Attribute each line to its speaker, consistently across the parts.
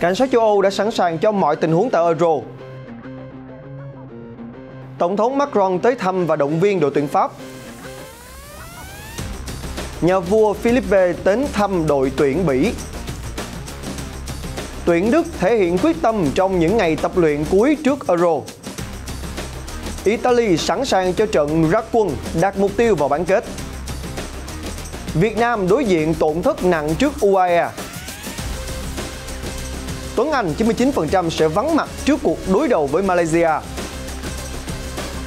Speaker 1: Cảnh sát châu Âu đã sẵn sàng cho mọi tình huống tại Euro. Tổng thống Macron tới thăm và động viên đội tuyển Pháp. Nhà vua Philippe đến thăm đội tuyển Bỉ. Tuyển Đức thể hiện quyết tâm trong những ngày tập luyện cuối trước Euro. Italy sẵn sàng cho trận ra quân đạt mục tiêu vào bán kết. Việt Nam đối diện tổn thất nặng trước UAE Tuấn Anh 99% sẽ vắng mặt trước cuộc đối đầu với Malaysia.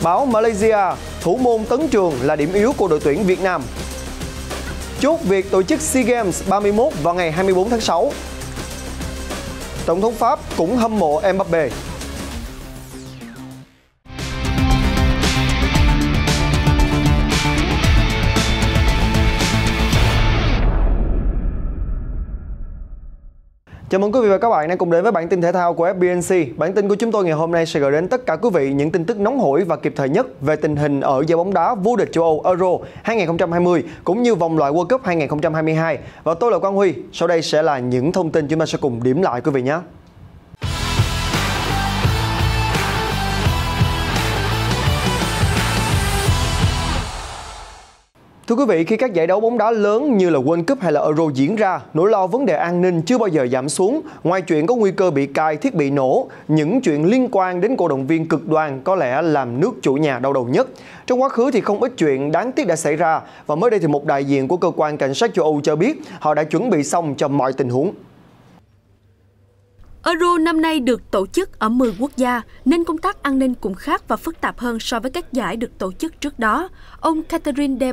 Speaker 1: Báo Malaysia, thủ môn Tấn Trường là điểm yếu của đội tuyển Việt Nam. Chốt việc tổ chức SEA Games 31 vào ngày 24 tháng 6. Tổng thống Pháp cũng hâm mộ Mbappe. Chào mừng quý vị và các bạn đang cùng đến với bản tin thể thao của FBNC. Bản tin của chúng tôi ngày hôm nay sẽ gửi đến tất cả quý vị những tin tức nóng hổi và kịp thời nhất về tình hình ở giải bóng đá vô địch châu Âu Euro 2020 cũng như vòng loại World Cup 2022. Và tôi là Quang Huy. Sau đây sẽ là những thông tin chúng ta sẽ cùng điểm lại quý vị nhé. Thưa quý vị, khi các giải đấu bóng đá lớn như là World Cup hay là Euro diễn ra, nỗi lo vấn đề an ninh chưa bao giờ giảm xuống. Ngoài chuyện có nguy cơ bị cài thiết bị nổ, những chuyện liên quan đến cổ động viên cực đoan có lẽ làm nước chủ nhà đau đầu nhất. Trong quá khứ thì không ít chuyện đáng tiếc đã xảy ra và mới đây thì một đại diện của cơ quan cảnh sát châu Âu cho biết họ đã chuẩn bị xong cho mọi tình huống.
Speaker 2: Euro năm nay được tổ chức ở 10 quốc gia nên công tác an ninh cũng khác và phức tạp hơn so với các giải được tổ chức trước đó. Ông Catherine De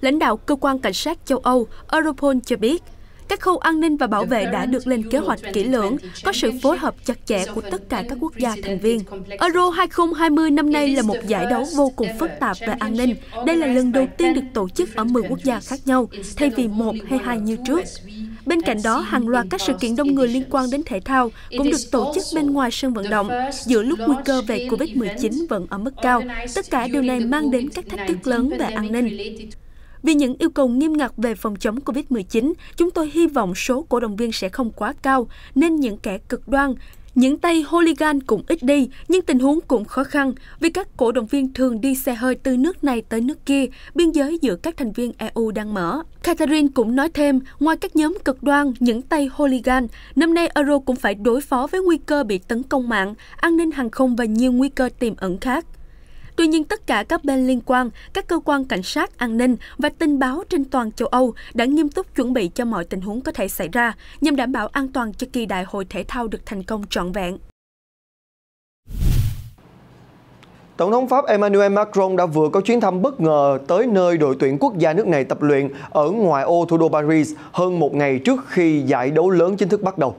Speaker 2: lãnh đạo cơ quan cảnh sát châu Âu Europol cho biết, các khâu an ninh và bảo vệ đã được lên kế hoạch kỹ lưỡng, có sự phối hợp chặt chẽ của tất cả các quốc gia thành viên. Euro 2020 năm nay là một giải đấu vô cùng phức tạp về an ninh. Đây là lần đầu tiên được tổ chức ở 10 quốc gia khác nhau, thay vì một hay hai như trước. Bên cạnh đó, hàng loạt các sự kiện đông người liên quan đến thể thao cũng được tổ chức bên ngoài sân vận động, giữa lúc nguy cơ về COVID-19 vẫn ở mức cao. Tất cả điều này mang đến các thách thức lớn về an ninh. Vì những yêu cầu nghiêm ngặt về phòng chống COVID-19, chúng tôi hy vọng số cổ động viên sẽ không quá cao, nên những kẻ cực đoan, những tay hooligan cũng ít đi, nhưng tình huống cũng khó khăn vì các cổ động viên thường đi xe hơi từ nước này tới nước kia, biên giới giữa các thành viên EU đang mở. Catherine cũng nói thêm, ngoài các nhóm cực đoan, những tay hooligan, năm nay Euro cũng phải đối phó với nguy cơ bị tấn công mạng, an ninh hàng không và nhiều nguy cơ tiềm ẩn khác. Tuy nhiên, tất cả các bên liên quan, các cơ quan cảnh sát, an ninh và tin báo trên toàn châu Âu đã nghiêm túc chuẩn bị cho mọi tình huống có thể xảy ra nhằm đảm bảo an toàn cho kỳ đại hội thể thao được thành công trọn vẹn.
Speaker 1: Tổng thống Pháp Emmanuel Macron đã vừa có chuyến thăm bất ngờ tới nơi đội tuyển quốc gia nước này tập luyện ở ngoài ô thủ đô Paris hơn một ngày trước khi giải đấu lớn chính thức bắt đầu.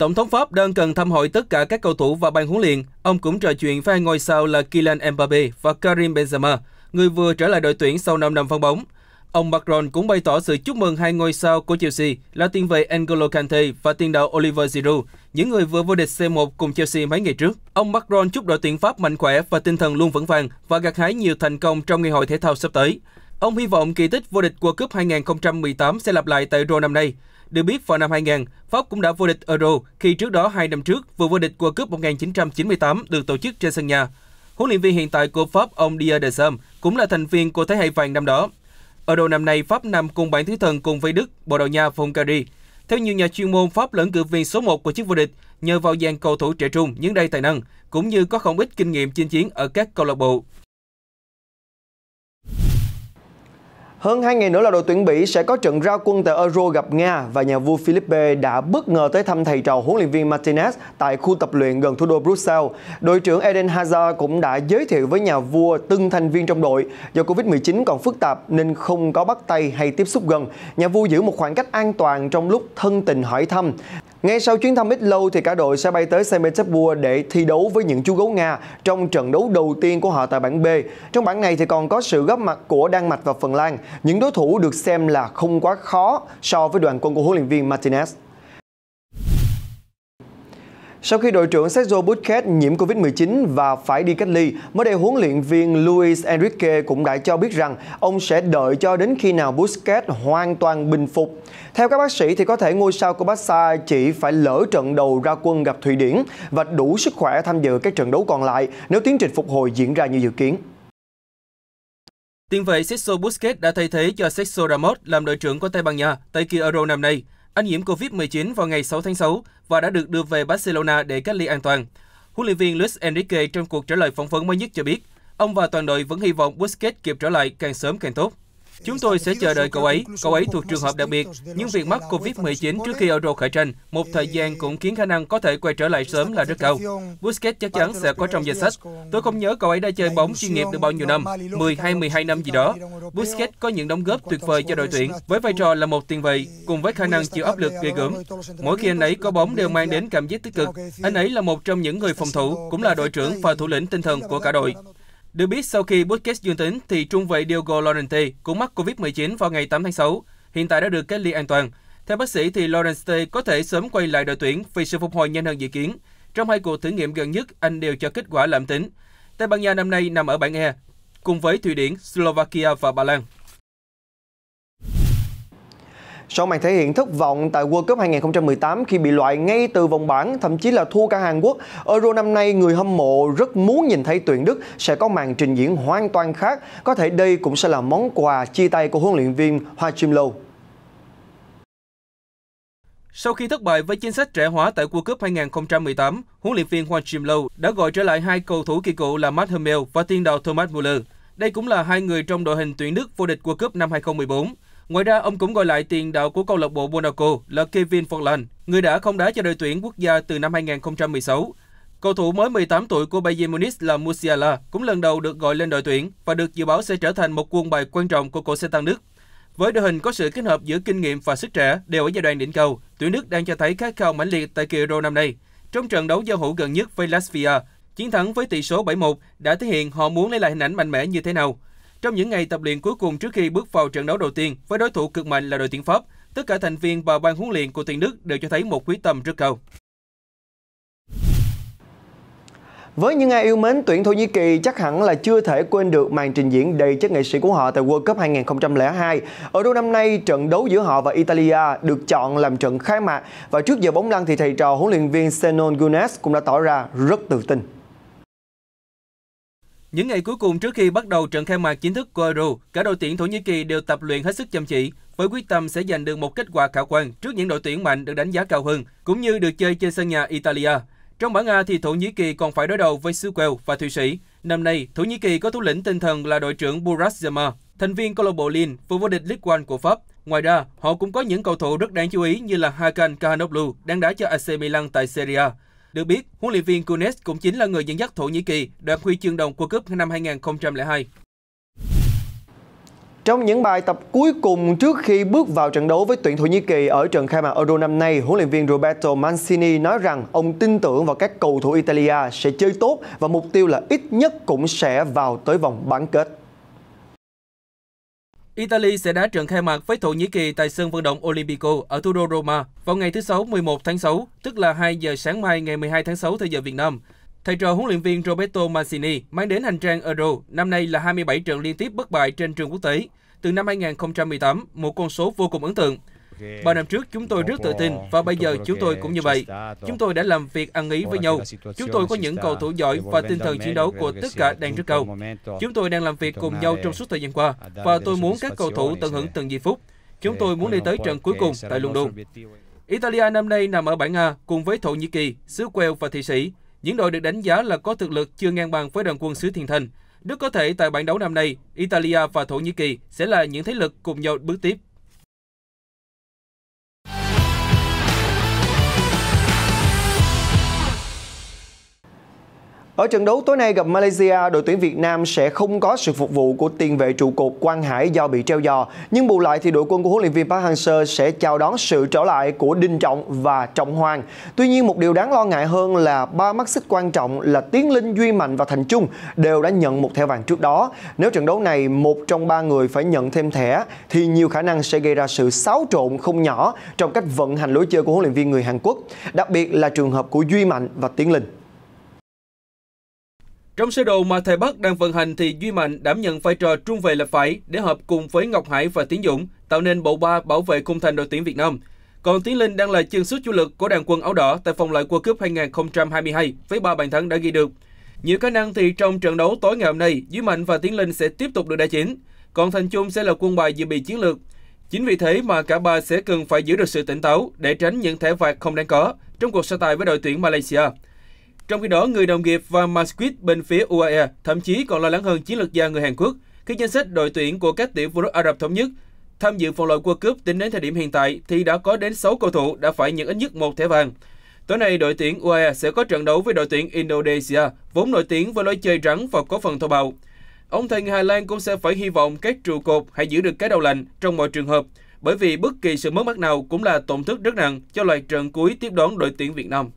Speaker 3: Tổng thống Pháp đơn cần thăm hỏi tất cả các cầu thủ và ban huấn luyện. Ông cũng trò chuyện với hai ngôi sao là Kylian Mbappe và Karim Benzema, người vừa trở lại đội tuyển sau 5 năm vắng bóng. Ông Macron cũng bày tỏ sự chúc mừng hai ngôi sao của Chelsea là tiền vệ Angelo Kante và tiền đạo Oliver Giroud, những người vừa vô địch C1 cùng Chelsea mấy ngày trước. Ông Macron chúc đội tuyển Pháp mạnh khỏe và tinh thần luôn vững vàng và gặt hái nhiều thành công trong ngày hội thể thao sắp tới. Ông hy vọng kỳ tích vô địch World Cup 2018 sẽ lặp lại tại Euro năm nay. Được biết, vào năm 2000, Pháp cũng đã vô địch Euro khi trước đó hai năm trước vừa vô địch World Cup 1998 được tổ chức trên sân nhà. Huấn luyện viên hiện tại của Pháp, ông Didier Deschamps, cũng là thành viên của thế hệ vàng năm đó. Euro năm nay, Pháp nằm cùng bảng thứ thần cùng với Đức, Bồ Đào Nha và Hungary. Theo nhiều nhà chuyên môn, Pháp lẫn cử viên số 1 của chiếc vô địch nhờ vào dàn cầu thủ trẻ trung những đầy tài năng, cũng như có không ít kinh nghiệm chinh chiến ở các câu lạc bộ
Speaker 1: Hơn 2 ngày nữa là đội tuyển Bỉ sẽ có trận ra quân tại Euro gặp Nga và nhà vua Philippe đã bất ngờ tới thăm thầy trò huấn luyện viên Martinez tại khu tập luyện gần thủ đô Brussels. Đội trưởng Eden Hazard cũng đã giới thiệu với nhà vua từng thành viên trong đội. Do Covid-19 còn phức tạp nên không có bắt tay hay tiếp xúc gần. Nhà vua giữ một khoảng cách an toàn trong lúc thân tình hỏi thăm. Ngay sau chuyến thăm ít lâu thì cả đội sẽ bay tới Semetepur để thi đấu với những chú gấu Nga trong trận đấu đầu tiên của họ tại bảng B. Trong bảng này thì còn có sự góp mặt của Đan Mạch và Phần Lan, những đối thủ được xem là không quá khó so với đoàn quân của huấn luyện viên Martinez. Sau khi đội trưởng Sergio Busquets nhiễm Covid-19 và phải đi cách ly, mới đây huấn luyện viên Luis Enrique cũng đã cho biết rằng ông sẽ đợi cho đến khi nào Busquets hoàn toàn bình phục. Theo các bác sĩ thì có thể ngôi sao của Barca chỉ phải lỡ trận đầu ra quân gặp Thụy Điển và đủ sức khỏe tham dự các trận đấu còn lại nếu tiến trình phục hồi diễn ra như dự kiến.
Speaker 3: Tiền vệ Sergio Busquets đã thay thế cho Sergio Ramos làm đội trưởng của Tây Ban Nha tại kỳ Euro năm nay. Anh nhiễm COVID-19 vào ngày 6 tháng 6 và đã được đưa về Barcelona để cách ly an toàn. Huấn luyện viên Luis Enrique trong cuộc trả lời phỏng vấn mới nhất cho biết, ông và toàn đội vẫn hy vọng Busquets kịp trở lại càng sớm càng tốt. Chúng tôi sẽ chờ đợi cậu ấy. Cậu ấy thuộc trường hợp đặc biệt, nhưng việc mắc COVID-19 trước khi Euro khởi tranh, một thời gian cũng khiến khả năng có thể quay trở lại sớm là rất cao. Busquets chắc chắn sẽ có trong danh sách. Tôi không nhớ cậu ấy đã chơi bóng chuyên nghiệp được bao nhiêu năm, 10 hay 12 năm gì đó. Busquets có những đóng góp tuyệt vời cho đội tuyển, với vai trò là một tiền vệ, cùng với khả năng chịu áp lực ghê gớm. Mỗi khi anh ấy có bóng đều mang đến cảm giác tích cực. Anh ấy là một trong những người phòng thủ, cũng là đội trưởng và thủ lĩnh tinh thần của cả đội. Được biết sau khi Busquets dương tính thì trung vệ Diogo Llorente cũng mắc Covid-19 vào ngày 8 tháng 6, hiện tại đã được cách ly an toàn. Theo bác sĩ thì Llorente có thể sớm quay lại đội tuyển vì sự phục hồi nhanh hơn dự kiến. Trong hai cuộc thử nghiệm gần nhất, anh đều cho kết quả âm tính. Tây Ban Nha năm nay nằm ở bảng E, cùng với Thụy Điển, Slovakia và Ba Lan.
Speaker 1: Sau màn thể hiện thất vọng tại World Cup 2018 khi bị loại ngay từ vòng bảng, thậm chí là thua cả Hàn Quốc, Euro năm nay người hâm mộ rất muốn nhìn thấy tuyển Đức sẽ có màn trình diễn hoàn toàn khác. Có thể đây cũng sẽ là món quà chia tay của huấn luyện viên Hoa Chim Lâu.
Speaker 3: Sau khi thất bại với chính sách trẻ hóa tại World Cup 2018, huấn luyện viên Juan Jim Low đã gọi trở lại hai cầu thủ kỳ cựu là Matt Hummel và tiền đạo Thomas Müller Đây cũng là hai người trong đội hình tuyển Đức vô địch World Cup năm 2014. Ngoài ra, ông cũng gọi lại tiền đạo của câu lạc bộ Monaco là Kevin Forlan, người đã không đá cho đội tuyển quốc gia từ năm 2016. Cầu thủ mới 18 tuổi của Bayern Munich là Musiala cũng lần đầu được gọi lên đội tuyển và được dự báo sẽ trở thành một quân bài quan trọng của cổ xe tăng Đức. Với đội hình có sự kết hợp giữa kinh nghiệm và sức trẻ đều ở giai đoạn đỉnh cầu tuyển Đức đang cho thấy khát khao mãnh liệt tại kỳ Euro năm nay. Trong trận đấu giao hữu gần nhất với Latvia, chiến thắng với tỷ số 7-1 đã thể hiện họ muốn lấy lại hình ảnh mạnh mẽ như thế nào. Trong những ngày tập luyện cuối cùng trước khi bước vào trận đấu đầu tiên với đối thủ cực mạnh là đội tuyển Pháp, tất cả thành viên và ban huấn luyện của tuyển Đức đều cho thấy một quyết tâm rất cao.
Speaker 1: Với những ai yêu mến tuyển Thổ Nhĩ Kỳ chắc hẳn là chưa thể quên được màn trình diễn đầy chất nghệ sĩ của họ tại World Cup 2002. Ở đâu năm nay, trận đấu giữa họ và Italia được chọn làm trận khai mạc và trước giờ bóng lăn thì thầy trò huấn luyện viên Senon Gunes cũng đã tỏ ra rất tự tin.
Speaker 3: Những ngày cuối cùng trước khi bắt đầu trận khai mạc chính thức của Euro, cả đội tuyển Thổ Nhĩ Kỳ đều tập luyện hết sức chăm chỉ với quyết tâm sẽ giành được một kết quả khả quan trước những đội tuyển mạnh được đánh giá cao hơn, cũng như được chơi trên sân nhà Italia. Trong bảng A thì Thổ Nhĩ Kỳ còn phải đối đầu với xứ Wales và Thụy Sĩ. Năm nay, Thổ Nhĩ Kỳ có thủ lĩnh tinh thần là đội trưởng Buras Yilmaz, thành viên câu lạc bộ Lille vừa vô địch League One của Pháp. Ngoài ra, họ cũng có những cầu thủ rất đáng chú ý như là Hakan Kahanoglu đang đá cho AC Milan tại Serie A. Được biết, huấn luyện viên Kunes cũng chính là người dẫn dắt Thổ Nhĩ Kỳ đoạt huy chương đồng World Cup năm 2002.
Speaker 1: Trong những bài tập cuối cùng trước khi bước vào trận đấu với tuyển Thổ Nhĩ Kỳ ở trận khai mạc Euro năm nay, huấn luyện viên Roberto Mancini nói rằng ông tin tưởng vào các cầu thủ Italia sẽ chơi tốt và mục tiêu là ít nhất cũng sẽ vào tới vòng bán kết.
Speaker 3: Italy sẽ đá trận khai mạc với Thổ Nhĩ Kỳ tại sân vận động Olympico ở thủ đô Roma vào ngày thứ Sáu 11 tháng 6, tức là 2 giờ sáng mai ngày 12 tháng 6 theo giờ Việt Nam. Thầy trò huấn luyện viên Roberto Mancini mang đến hành trang Euro, năm nay là 27 trận liên tiếp bất bại trên trường quốc tế. Từ năm 2018, một con số vô cùng ấn tượng. Ba năm trước chúng tôi rất tự tin và bây giờ chúng tôi cũng như vậy. Chúng tôi đã làm việc ăn ý với nhau. Chúng tôi có những cầu thủ giỏi và tinh thần chiến đấu của tất cả đang rất cao. Chúng tôi đang làm việc cùng nhau trong suốt thời gian qua và tôi muốn các cầu thủ tận hưởng từng giây phút. Chúng tôi muốn đi tới trận cuối cùng tại London. Italia năm nay nằm ở bảng A cùng với Thổ Nhĩ Kỳ, xứ Wales và Thụy Sĩ. Những đội được đánh giá là có thực lực chưa ngang bằng với đoàn quân xứ Thiên Thành. Đức có thể tại bảng đấu năm nay, Italia và Thổ Nhĩ Kỳ sẽ là những thế lực cùng nhau bước tiếp.
Speaker 1: Ở trận đấu tối nay gặp Malaysia, đội tuyển Việt Nam sẽ không có sự phục vụ của tiền vệ trụ cột Quang Hải do bị treo giò. Nhưng bù lại thì đội quân của huấn luyện viên Park Hang-seo sẽ chào đón sự trở lại của Đinh Trọng và Trọng Hoàng. Tuy nhiên một điều đáng lo ngại hơn là ba mắt xích quan trọng là Tiến Linh, Duy Mạnh và Thành Trung đều đã nhận một thẻ vàng trước đó. Nếu trận đấu này một trong ba người phải nhận thêm thẻ thì nhiều khả năng sẽ gây ra sự xáo trộn không nhỏ trong cách vận hành lối chơi của huấn luyện viên người Hàn Quốc, đặc biệt là trường hợp của Duy Mạnh và Tiến Linh.
Speaker 3: Trong sơ đồ mà Thầy Bắc đang vận hành thì Duy Mạnh đảm nhận vai trò trung vệ lập phải để hợp cùng với Ngọc Hải và Tiến Dũng tạo nên bộ ba bảo vệ khung thành đội tuyển Việt Nam. Còn Tiến Linh đang là chân sút chủ lực của đoàn quân áo đỏ tại vòng loại World Cup 2022 với 3 bàn thắng đã ghi được. Nhiều khả năng thì trong trận đấu tối ngày hôm nay, Duy Mạnh và Tiến Linh sẽ tiếp tục được đá chính, còn Thành Chung sẽ là quân bài dự bị chiến lược. Chính vì thế mà cả ba sẽ cần phải giữ được sự tỉnh táo để tránh những thẻ phạt không đáng có trong cuộc so tài với đội tuyển Malaysia. Trong khi đó, người đồng nghiệp và Masquid bên phía UAE thậm chí còn lo lắng hơn chiến lược gia người Hàn Quốc khi danh sách đội tuyển của các tiểu vương quốc Ả Rập Thống Nhất tham dự vòng loại World Cup tính đến thời điểm hiện tại thì đã có đến 6 cầu thủ đã phải nhận ít nhất một thẻ vàng. Tối nay, đội tuyển UAE sẽ có trận đấu với đội tuyển Indonesia, vốn nổi tiếng với lối chơi rắn và có phần thô bạo. Ông thầy người Hà Lan cũng sẽ phải hy vọng các trụ cột hãy giữ được cái đầu lạnh trong mọi trường hợp, bởi vì bất kỳ sự mất mát nào cũng là tổn thất rất nặng cho loạt trận cuối tiếp đón đội tuyển Việt Nam.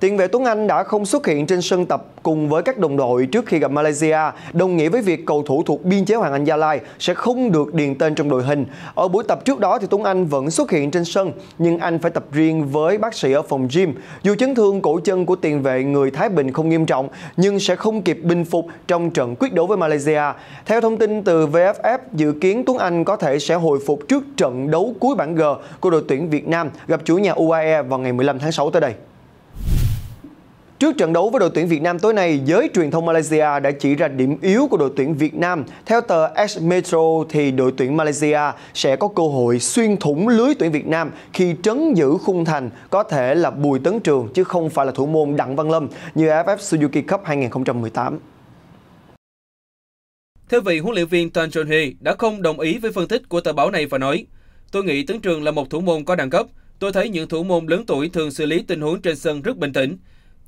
Speaker 1: Tiền vệ Tuấn Anh đã không xuất hiện trên sân tập cùng với các đồng đội trước khi gặp Malaysia, đồng nghĩa với việc cầu thủ thuộc biên chế Hoàng Anh Gia Lai sẽ không được điền tên trong đội hình. Ở buổi tập trước đó thì Tuấn Anh vẫn xuất hiện trên sân, nhưng anh phải tập riêng với bác sĩ ở phòng gym. Dù chấn thương cổ chân của tiền vệ người Thái Bình không nghiêm trọng, nhưng sẽ không kịp bình phục trong trận quyết đấu với Malaysia. Theo thông tin từ VFF, dự kiến Tuấn Anh có thể sẽ hồi phục trước trận đấu cuối bảng G của đội tuyển Việt Nam gặp chủ nhà UAE vào ngày 15 tháng 6 tới đây. Trước trận đấu với đội tuyển Việt Nam tối nay, giới truyền thông Malaysia đã chỉ ra điểm yếu của đội tuyển Việt Nam. Theo tờ S Metro thì đội tuyển Malaysia sẽ có cơ hội xuyên thủng lưới tuyển Việt Nam khi trấn giữ khung thành có thể là Bùi Tấn Trường chứ không phải là thủ môn Đặng Văn Lâm như AFF Suzuki Cup 2018.
Speaker 3: Theo vị huấn luyện viên Tan John Hee đã không đồng ý với phân tích của tờ báo này và nói Tôi nghĩ Tấn Trường là một thủ môn có đẳng cấp. Tôi thấy những thủ môn lớn tuổi thường xử lý tình huống trên sân rất bình tĩnh.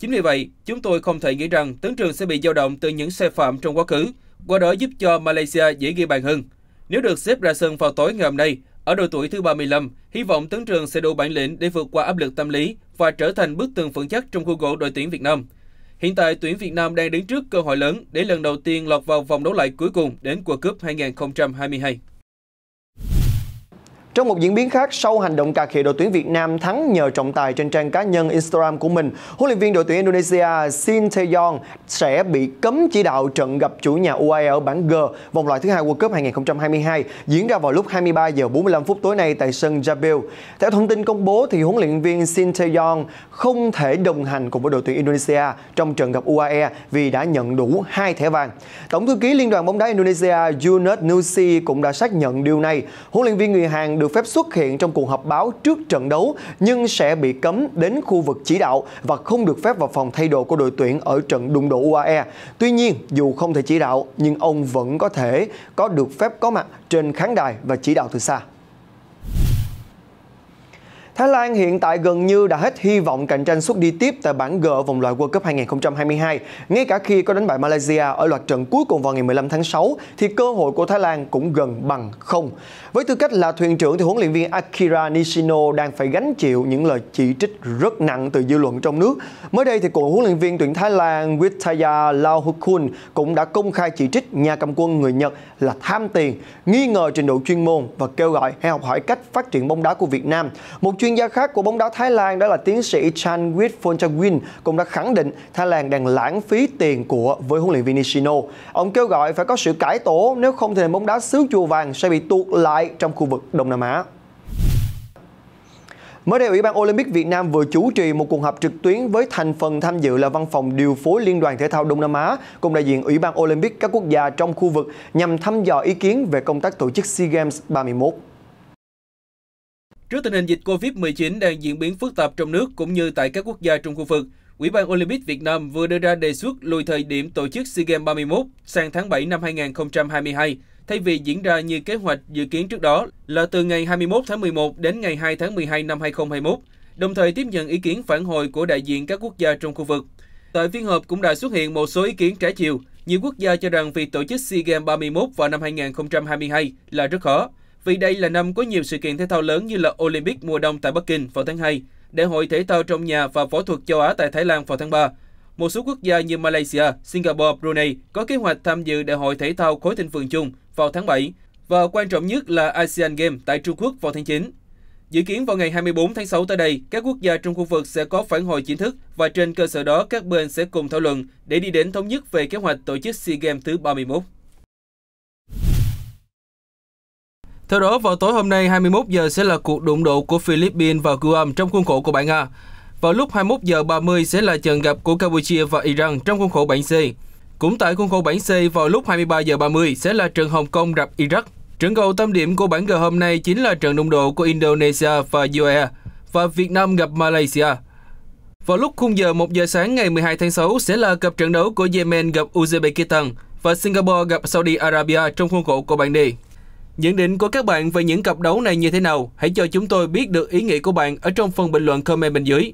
Speaker 3: Chính vì vậy, chúng tôi không thể nghĩ rằng tướng trường sẽ bị dao động từ những sai phạm trong quá khứ, qua đó giúp cho Malaysia dễ ghi bàn hơn. Nếu được xếp ra sân vào tối ngày hôm nay, ở độ tuổi thứ 35, hy vọng tướng trường sẽ đủ bản lĩnh để vượt qua áp lực tâm lý và trở thành bức tường vững chắc trong khu gỗ đội tuyển Việt Nam. Hiện tại, tuyển Việt Nam đang đứng trước cơ hội lớn để lần đầu tiên lọt vào vòng đấu loại cuối cùng đến World Cup 2022.
Speaker 1: Trong một diễn biến khác, sau hành động cà khịa đội tuyển Việt Nam thắng nhờ trọng tài trên trang cá nhân Instagram của mình, huấn luyện viên đội tuyển Indonesia Shin Taeyong sẽ bị cấm chỉ đạo trận gặp chủ nhà UAE ở bảng G vòng loại thứ hai World Cup 2022 diễn ra vào lúc 23 giờ 45 phút tối nay tại sân Jabil. Theo thông tin công bố thì huấn luyện viên Shin Taeyong không thể đồng hành cùng với đội tuyển Indonesia trong trận gặp UAE vì đã nhận đủ hai thẻ vàng. Tổng thư ký Liên đoàn bóng đá Indonesia Yunus Nusi cũng đã xác nhận điều này. Huấn luyện viên người Hàn được phép xuất hiện trong cuộc họp báo trước trận đấu nhưng sẽ bị cấm đến khu vực chỉ đạo và không được phép vào phòng thay đồ của đội tuyển ở trận đụng độ UAE. Tuy nhiên, dù không thể chỉ đạo nhưng ông vẫn có thể có được phép có mặt trên khán đài và chỉ đạo từ xa. Thái Lan hiện tại gần như đã hết hy vọng cạnh tranh suất đi tiếp tại bảng G vòng loại World Cup 2022. Ngay cả khi có đánh bại Malaysia ở loạt trận cuối cùng vào ngày 15 tháng 6 thì cơ hội của Thái Lan cũng gần bằng không. Với tư cách là thuyền trưởng thì huấn luyện viên Akira Nishino đang phải gánh chịu những lời chỉ trích rất nặng từ dư luận trong nước. Mới đây thì cựu huấn luyện viên tuyển Thái Lan Withaya Lauhukun cũng đã công khai chỉ trích nhà cầm quân người Nhật là tham tiền, nghi ngờ trình độ chuyên môn và kêu gọi hãy học hỏi cách phát triển bóng đá của Việt Nam. Một chuyên chuyên gia khác của bóng đá Thái Lan đó là tiến sĩ Chan Wit Phonchawin cũng đã khẳng định Thái Lan đang lãng phí tiền của với huấn luyện viên Nishino. Ông kêu gọi phải có sự cải tổ nếu không thì bóng đá xứ chùa vàng sẽ bị tuột lại trong khu vực Đông Nam Á. Mới đây, Ủy ban Olympic Việt Nam vừa chủ trì một cuộc họp trực tuyến với thành phần tham dự là Văn phòng Điều phối Liên đoàn Thể thao Đông Nam Á cùng đại diện Ủy ban Olympic các quốc gia trong khu vực nhằm thăm dò ý kiến về công tác tổ chức SEA Games 31.
Speaker 3: Trước tình hình dịch COVID-19 đang diễn biến phức tạp trong nước cũng như tại các quốc gia trong khu vực, Ủy ban Olympic Việt Nam vừa đưa ra đề xuất lùi thời điểm tổ chức SEA Games 31 sang tháng 7 năm 2022, thay vì diễn ra như kế hoạch dự kiến trước đó là từ ngày 21 tháng 11 đến ngày 2 tháng 12 năm 2021, đồng thời tiếp nhận ý kiến phản hồi của đại diện các quốc gia trong khu vực. Tại phiên họp cũng đã xuất hiện một số ý kiến trái chiều. Nhiều quốc gia cho rằng việc tổ chức SEA Games 31 vào năm 2022 là rất khó vì đây là năm có nhiều sự kiện thể thao lớn như là Olympic mùa đông tại Bắc Kinh vào tháng 2, Đại hội thể thao trong nhà và võ thuật châu Á tại Thái Lan vào tháng 3. Một số quốc gia như Malaysia, Singapore, Brunei có kế hoạch tham dự Đại hội thể thao khối thịnh vượng chung vào tháng 7 và quan trọng nhất là ASEAN Games tại Trung Quốc vào tháng 9. Dự kiến vào ngày 24 tháng 6 tới đây, các quốc gia trong khu vực sẽ có phản hồi chính thức và trên cơ sở đó các bên sẽ cùng thảo luận để đi đến thống nhất về kế hoạch tổ chức SEA Games thứ 31. Theo đó, vào tối hôm nay 21 giờ sẽ là cuộc đụng độ của Philippines và Guam trong khuôn khổ của bảng A. Vào lúc 21 giờ 30 sẽ là trận gặp của Campuchia và Iran trong khuôn khổ bảng C. Cũng tại khuôn khổ bảng C vào lúc 23 giờ 30 sẽ là trận Hồng Kông gặp Iraq. Trận cầu tâm điểm của bảng G hôm nay chính là trận đụng độ của Indonesia và UAE và Việt Nam gặp Malaysia. Vào lúc khung giờ 1 giờ sáng ngày 12 tháng 6 sẽ là cặp trận đấu của Yemen gặp Uzbekistan và Singapore gặp Saudi Arabia trong khuôn khổ của bảng D. Nhận định của các bạn về những cặp đấu này như thế nào? Hãy cho chúng tôi biết được ý nghĩa của bạn ở trong phần bình luận comment bên dưới.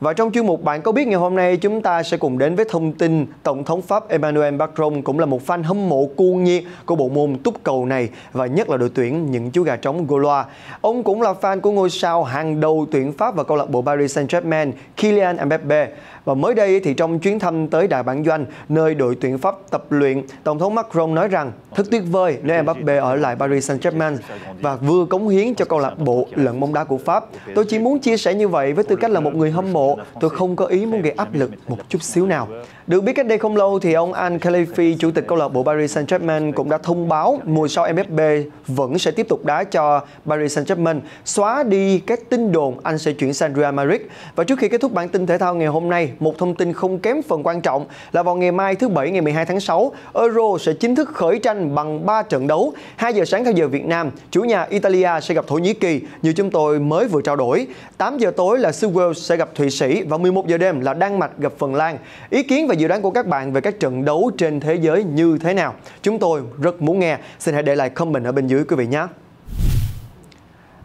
Speaker 1: Và trong chuyên mục Bạn có biết ngày hôm nay chúng ta sẽ cùng đến với thông tin Tổng thống Pháp Emmanuel Macron cũng là một fan hâm mộ cuồng nhiệt của bộ môn túc cầu này và nhất là đội tuyển những chú gà trống Gaulois. Ông cũng là fan của ngôi sao hàng đầu tuyển Pháp và câu lạc bộ Paris Saint-Germain Kylian Mbappe. Và mới đây thì trong chuyến thăm tới đại Bản Doanh, nơi đội tuyển Pháp tập luyện, Tổng thống Macron nói rằng thật tuyệt vời nếu Mbappe ở lại Paris Saint-Germain và vừa cống hiến cho câu lạc bộ lẫn bóng đá của Pháp. Tôi chỉ muốn chia sẻ như vậy với tư cách là một người hâm mộ, tôi không có ý muốn gây áp lực một chút xíu nào. Được biết cách đây không lâu thì ông Al Khalifi, chủ tịch câu lạc bộ Paris Saint-Germain cũng đã thông báo mùa sau MFB vẫn sẽ tiếp tục đá cho Paris Saint-Germain, xóa đi các tin đồn anh sẽ chuyển sang Real Madrid. Và trước khi kết thúc bản tin thể thao ngày hôm nay, một thông tin không kém phần quan trọng là vào ngày mai thứ Bảy ngày 12 tháng 6, Euro sẽ chính thức khởi tranh bằng 3 trận đấu. 2 giờ sáng theo giờ Việt Nam, chủ nhà Italia sẽ gặp Thổ Nhĩ Kỳ như chúng tôi mới vừa trao đổi. 8 giờ tối là xứ Wales sẽ gặp Thụy Sĩ và 11 giờ đêm là Đan Mạch gặp Phần Lan. Ý kiến và dự đoán của các bạn về các trận đấu trên thế giới như thế nào? Chúng tôi rất muốn nghe. Xin hãy để lại comment ở bên dưới quý vị nhé.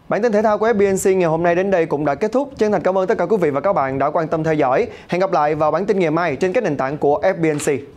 Speaker 1: Bản tin thể thao của fbnc ngày hôm nay đến đây cũng đã kết thúc. Chân thành cảm ơn tất cả quý vị và các bạn đã quan tâm theo dõi. Hẹn gặp lại vào bản tin ngày mai trên các nền tảng của FBNC.